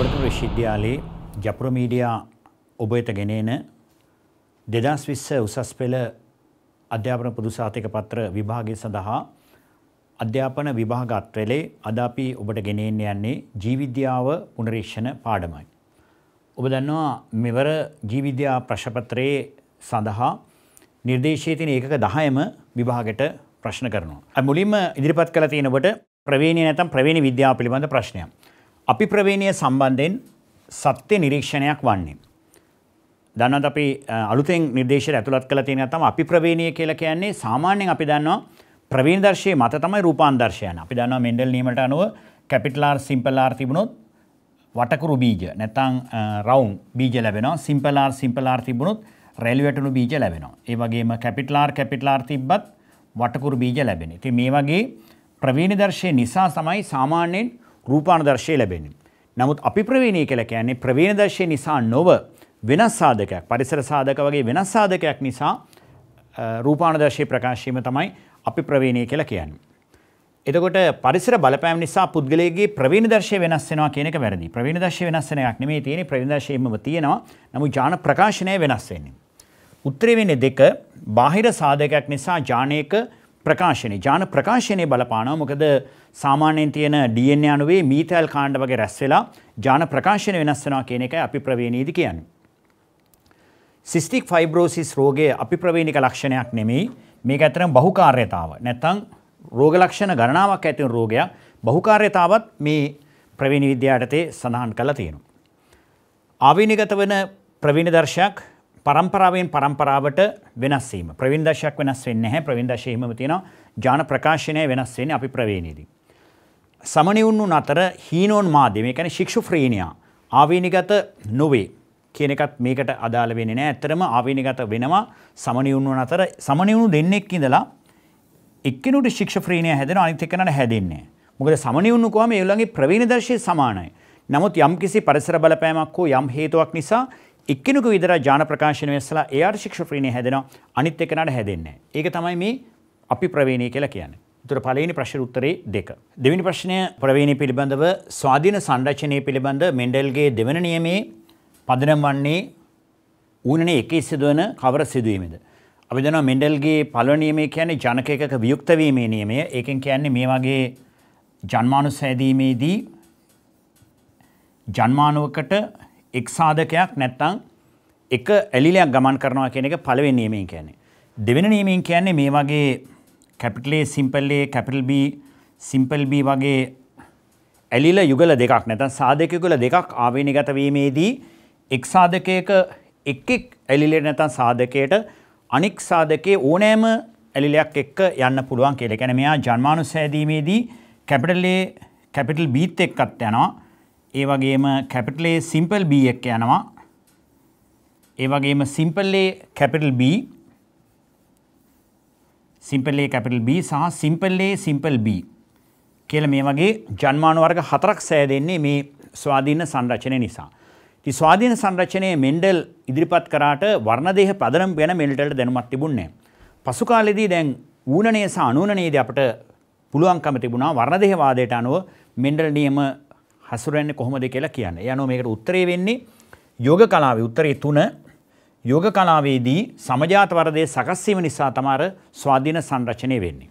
ඇවරතුර විශ්විද්‍යාලයේ ජප්‍රමීඩියා ඔබයට ගෙනේන දෙදස් විස්ස උසස් පෙළ අධ්‍යාපන පුදුසාතික පත්‍ර විභාගය සඳහා අධ්‍යාපන විභාග අත්‍රලේ අදාපි ඔබට ගෙනෙන්න යන්නේ ජීවිද්‍යාව පුනරීක්ෂණ පාඩමයි. ඔබ දන්නවා මෙවර ජීවිද්‍යා ප්‍රශපත්‍රයේ සඳහා නිර්දේශය තින ඒකක දහයම විභාගට ප්‍රශ්න කරනවා. මුලින්ම ඉදිරිපත් කළ තියෙනකොට ප්‍රවේණය නැතම් ප්‍රවේණ විද්‍යාව පිළිබඳ ප්‍රශ්නයක්. අපි ප්‍රවේණය සම්බන්ධයෙන් සත්‍ය නිරීක්ෂණයක් වන්නේ. දන්නත් අපි අලුතෙන් නිර්දේශයට ඇතුළත් කළ තියෙන තම අපි ප්‍රවේණය කියලා කියන්නේ සාමාන්‍යයෙන් අපි දන්නවා ප්‍රවේණ දර්ශයේ මත තමයි රූපාන්දර්ශය යන. අපි දන්නවා මෙන්ඩල් නියමයට අනුව කැපිටල් R සිම්පල් R තිබුණොත් වටකුරු බීජ නැත්නම් රවුම් බීජ ලැබෙනවා. සිම්පල් R සිම්පල් R තිබුණොත් රැලි වැටුණු බීජ ලැබෙනවා. ඒ වගේම කැපිටල් R කැපිටල් R තිබ්බත් වටකුරු බීජ ලැබෙන. ඉතින් මේ වගේ ප්‍රවේණ දර්ශයේ නිසා තමයි සාමාන්‍යයෙන් රූපාණ දර්ශය ලැබෙනින්. නමුත් අපි ප්‍රවීණය කළ කියන්නේ ප්‍රවීණ දර්ශය නිසා නොව වෙනස් සාධකයක් පරිසර සාධක වගේ වෙනස් සාධකයක් නිසා රූපාණ දර්ශය ප්‍රකාශීම තමයි අපි ප්‍රවීණය කියලා කියන්නේ. එතකොට පරිසර බලපෑම් නිසා පුද්ගලයේගේ ප්‍රවීණ දර්ශය වෙනස් වෙනවා කියන එක වැරදි. ප්‍රවීණ දර්ශය වෙනස් වෙන එකක් නෙමෙයි තියෙන්නේ ප්‍රවීණ දර්ශයෙම තියෙනවා. නමුත් ඥාන ප්‍රකාශනය වෙනස් වෙන්නේ. උත්තරේ වෙන්නේ දෙක බාහිර සාධකයක් නිසා ඥානයක ප්‍රකාශනය ජාන ප්‍රකාශනය බලපානවා මොකද සාමාන්‍යයෙන් තියෙන ඩියන් අනුවේ මීතැල් කාණ්ඩ වගේ රැස් වෙලා ජාන ප්‍රකාශන වෙනස් වෙනවා කියන එකයි අපි ප්‍රවේණීදි කියන්නේ. සිස්ටික් ෆයිබ්‍රෝසිස් රෝගය අපි ප්‍රවේණික ලක්ෂණයක් නෙමෙයි මේක ඇත්තටම බහුකාර්යතාව. නැත්තම් රෝග ලක්ෂණ ගණනාවක් ඇති වුණු රෝගයක් බහුකාර්යතාවත් මේ ප්‍රවේණි විද්‍යාව යටතේ සඳහන් කරලා තියෙනවා. ආවේනිගත වෙන ප්‍රවේණි දර්ශයක් පරම්පරාවෙන් පරම්පරාවට වෙනස්වීම ප්‍රවින්දශයක් වෙනස් වෙන්න හැ ප්‍රවින්දශයහම තියෙන ජාන ප්‍රකාශනය වෙනස් වෙන අපි ප්‍රවේණයේදී. සමනිවුන්නු අතර හීනෝන් මාධ්‍ය මේ කැන ශික්ෂු ්‍රීණයා ආවීනිගත නොවේ කියනකත් මේකට අදාළ වෙන නෑ ඇත්තරම ආවීනිගත වෙනවා සමනිවුන්නු අතර සමනිවුණු දෙන්නෙක් ඉඳලා එක්කනට ශික්ෂ ්‍රීණය හැදෙන අනිතකනට හැදෙන්නේ මොකද සමනිවුන්නුකවාම ඒලගේ ප්‍රවීණ දර්ශය සමානයි. නමුත් යම් කිසි පරිසර බලපෑමක් හෝ යම් හේතුවක් නිසා එක්කෙනෙකු විතර ජාන ප්‍රකාශනය වෙස්සලා එයාට ශික්ෂප්‍රීණය හැදෙනවා අනිත් එකනට හැදෙන්නේ. ඒක තමයි මේ අපි ප්‍රවේණය කියලා කියන්නේ. තුර පලනි ප්‍රශ්න උත්තරේ දෙක. දෙවිනි ප්‍රශ්නය ප්‍රවේණි පිළිබඳව ස්වාධීන සංරචනය පිළිබඳ මෙන්ඩල්ගේ දෙවන නියමේ පදනම් වන්නේ ඌනනේ එකේ සිදුවන කවර සිදුවීමද. අපි දනවා මෙන්ඩල්ගේ පළවනියමේ කියන්නේ ජනක එකක වියුක්තවීමේ නියමය. ඒකෙන් කියන්නේ මේ වගේ ජන්මානුසෑදීමේදී ජන්මානුවකට එක් සාධකයක් නැත්තං එක ඇලිලයක් ගමන් කරනවා කියන එක පළවෙනි නියමයෙන් කියන්නේ. දෙවෙනි නියමයෙන් කියන්නේ මේ වගේ capital A simple A capital B simple B වගේ ඇලිල යුගල දෙකක් නැත්නම් සාධක යුගල දෙකක් ආවේනිගත වීමේදී එක් සාධකයක එක් එක් ඇලිලේ නැත්නම් සාධකයට අනික් සාධකයේ ඕනෑම ඇලිලයක් එක්ක යන්න පුළුවන් කියලා. ඒ කියන්නේ මෙයා ජන්මානුසෑදීමේදී කැපිටල් A කැපිටල් B ත් එක්කත් යනවා. ඒ වගේම කැපිටල් A සිම්පල් B එක යනවා. ඒ වගේම simple A capital B simple A capital B සහ සිම්පල් A සිම්පල් B කියලා මේ වගේ ජන්මාණු වර්ග හතරක් සෑදෙන්නේ මේ ස්වාධීන සංරචනය නිසා. ඉතින් ස්වාධීන සංරචනයේ මෙන්ඩල් ඉදිරිපත් කරාට වර්ණදේහ පදනම් ගැන මෙල්ටල්ට දැනුමක් තිබුණේ නැහැ. පසු කාලෙදී දැන් ඌනණය සහ අනූනණයේදී අපට පුළුවන්කම තිබුණා වර්ණදේහ වාදයට අනුව මෙන්ඩල් නියම හසුරන්නේ කොහොමද කියලා කියන්නේ. යනෝ මේකට උත්තරේ වෙන්නේ යෝග කලාවේ උත්තරේ තුන යෝග කලාවේදී සමජාත වර්ගයේ සකස් වීම නිසා තමයි ස්වාධීන සංරචනය වෙන්නේ.